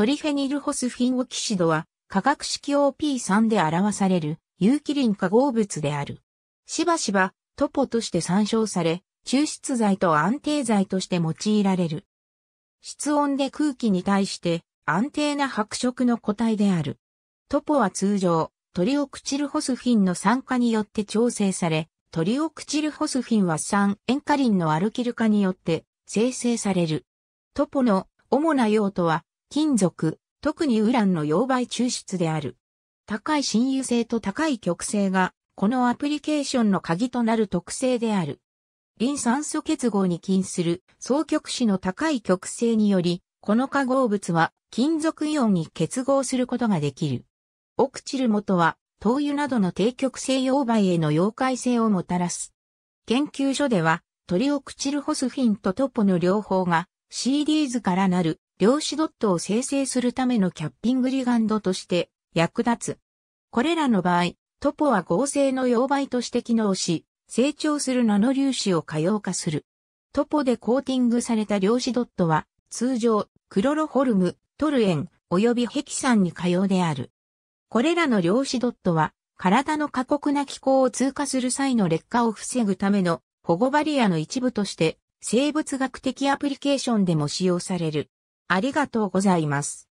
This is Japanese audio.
トリフェニルホスフィンオキシドは化学式 OP3 で表される有機リン化合物である。しばしばトポとして参照され、抽出剤と安定剤として用いられる。室温で空気に対して安定な白色の個体である。トポは通常、トリオクチルホスフィンの酸化によって調整され、トリオクチルホスフィンは酸塩化リンのアルキル化によって生成される。トポの主な用途は金属、特にウランの溶媒抽出である。高い親油性と高い極性が、このアプリケーションの鍵となる特性である。リン酸素結合に近する双極子の高い極性により、この化合物は金属イオンに結合することができる。オクチル元は、灯油などの低極性溶媒への溶解性をもたらす。研究所では、トリオクチルホスフィンとトポの両方が C リーズからなる量子ドットを生成するためのキャッピングリガンドとして役立つ。これらの場合、トポは合成の溶媒として機能し、成長するナノ粒子を可用化する。トポでコーティングされた量子ドットは、通常、クロロホルム、トルエン、及びヘキサンに可用である。これらの量子ドットは、体の過酷な気候を通過する際の劣化を防ぐための保護バリアの一部として、生物学的アプリケーションでも使用される。ありがとうございます。